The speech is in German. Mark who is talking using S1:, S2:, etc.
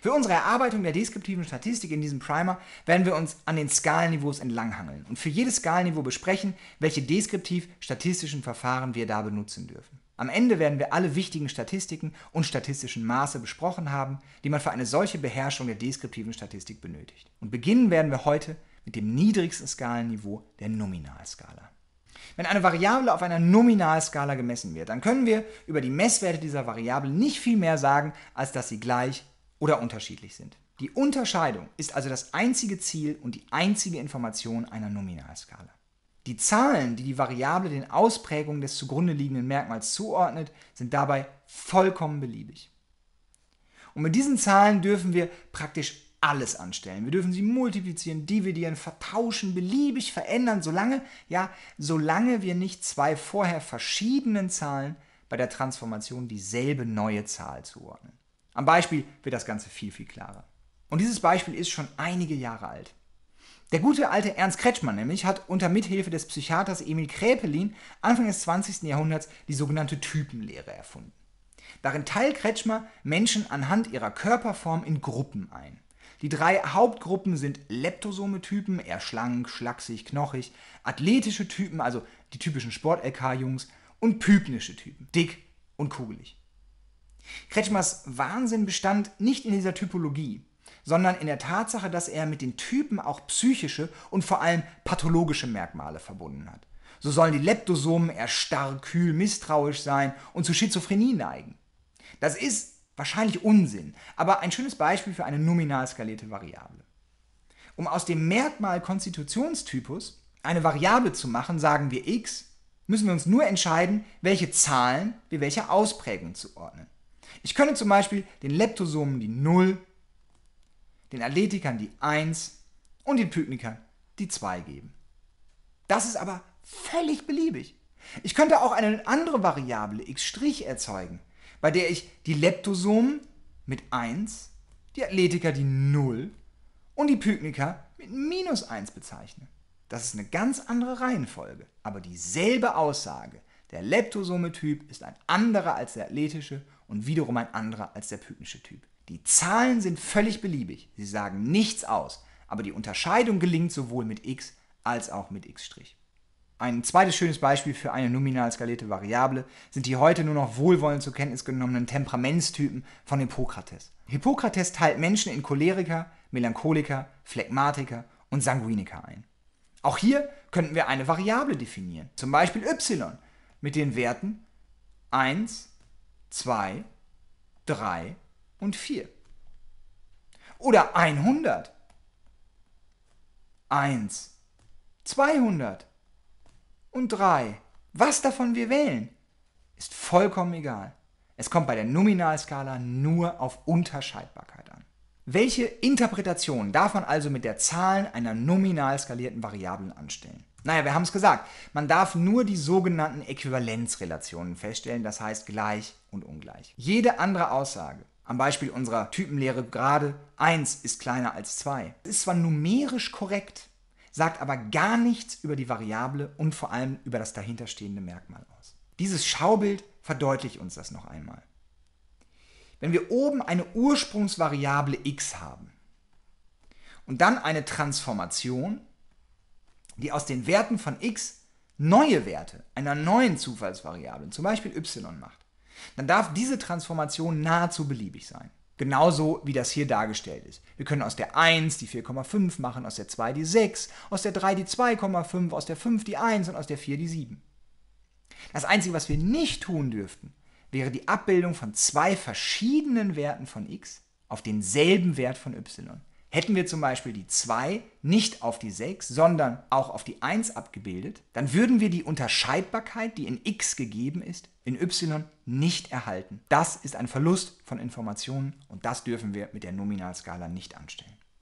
S1: Für unsere Erarbeitung der deskriptiven Statistik in diesem Primer werden wir uns an den Skalenniveaus entlanghangeln und für jedes Skalenniveau besprechen, welche deskriptiv-statistischen Verfahren wir da benutzen dürfen. Am Ende werden wir alle wichtigen Statistiken und statistischen Maße besprochen haben, die man für eine solche Beherrschung der deskriptiven Statistik benötigt. Und beginnen werden wir heute mit dem niedrigsten Skalenniveau der Nominalskala. Wenn eine Variable auf einer Nominalskala gemessen wird, dann können wir über die Messwerte dieser Variable nicht viel mehr sagen, als dass sie gleich oder unterschiedlich sind. Die Unterscheidung ist also das einzige Ziel und die einzige Information einer Nominalskala. Die Zahlen, die die Variable den Ausprägungen des zugrunde liegenden Merkmals zuordnet, sind dabei vollkommen beliebig. Und mit diesen Zahlen dürfen wir praktisch alles anstellen. Wir dürfen sie multiplizieren, dividieren, vertauschen, beliebig verändern, solange, ja, solange wir nicht zwei vorher verschiedenen Zahlen bei der Transformation dieselbe neue Zahl zuordnen. Am Beispiel wird das Ganze viel, viel klarer. Und dieses Beispiel ist schon einige Jahre alt. Der gute alte Ernst Kretschmann nämlich hat unter Mithilfe des Psychiaters Emil Kräpelin Anfang des 20. Jahrhunderts die sogenannte Typenlehre erfunden. Darin teilt Kretschmer Menschen anhand ihrer Körperform in Gruppen ein. Die drei Hauptgruppen sind Leptosome-Typen, eher schlank, schlaksig, knochig, athletische Typen, also die typischen Sport-LK-Jungs, und pypnische Typen, dick und kugelig. Kretschmers Wahnsinn bestand nicht in dieser Typologie, sondern in der Tatsache, dass er mit den Typen auch psychische und vor allem pathologische Merkmale verbunden hat. So sollen die Leptosomen erstarr, kühl, misstrauisch sein und zu Schizophrenie neigen. Das ist wahrscheinlich Unsinn, aber ein schönes Beispiel für eine nominal skalierte Variable. Um aus dem Merkmal Konstitutionstypus eine Variable zu machen, sagen wir x, müssen wir uns nur entscheiden, welche Zahlen wir welcher Ausprägung zuordnen. Ich könnte zum Beispiel den Leptosomen die 0, den Athletikern die 1 und den Pygnikern die 2 geben. Das ist aber völlig beliebig. Ich könnte auch eine andere Variable x' erzeugen, bei der ich die Leptosomen mit 1, die Athletiker die 0 und die Pygniker mit minus 1 bezeichne. Das ist eine ganz andere Reihenfolge, aber dieselbe Aussage. Der Leptosometyp ist ein anderer als der athletische und wiederum ein anderer als der pyknische Typ. Die Zahlen sind völlig beliebig, sie sagen nichts aus, aber die Unterscheidung gelingt sowohl mit x als auch mit x'. Ein zweites schönes Beispiel für eine nominal skalierte Variable sind die heute nur noch wohlwollend zur Kenntnis genommenen Temperamentstypen von Hippokrates. Hippokrates teilt Menschen in Choleriker, Melancholiker, Phlegmatiker und Sanguiniker ein. Auch hier könnten wir eine Variable definieren, zum Beispiel y, mit den Werten 1, 2, 3 und 4. Oder 100. 1, 200 und 3. Was davon wir wählen, ist vollkommen egal. Es kommt bei der Nominalskala nur auf Unterscheidbarkeit an. Welche Interpretation darf man also mit der Zahlen einer nominal skalierten Variablen anstellen? Naja, wir haben es gesagt. Man darf nur die sogenannten Äquivalenzrelationen feststellen, das heißt gleich und ungleich. Jede andere Aussage, am Beispiel unserer Typenlehre gerade 1 ist kleiner als 2, ist zwar numerisch korrekt, sagt aber gar nichts über die Variable und vor allem über das dahinterstehende Merkmal aus. Dieses Schaubild verdeutlicht uns das noch einmal. Wenn wir oben eine Ursprungsvariable x haben und dann eine Transformation, die aus den Werten von x neue Werte einer neuen Zufallsvariable, zum Beispiel y, macht, dann darf diese Transformation nahezu beliebig sein. Genauso wie das hier dargestellt ist. Wir können aus der 1 die 4,5 machen, aus der 2 die 6, aus der 3 die 2,5, aus der 5 die 1 und aus der 4 die 7. Das Einzige, was wir nicht tun dürften, wäre die Abbildung von zwei verschiedenen Werten von x auf denselben Wert von y. Hätten wir zum Beispiel die 2 nicht auf die 6, sondern auch auf die 1 abgebildet, dann würden wir die Unterscheidbarkeit, die in x gegeben ist, in y nicht erhalten. Das ist ein Verlust von Informationen und das dürfen wir mit der Nominalskala nicht anstellen.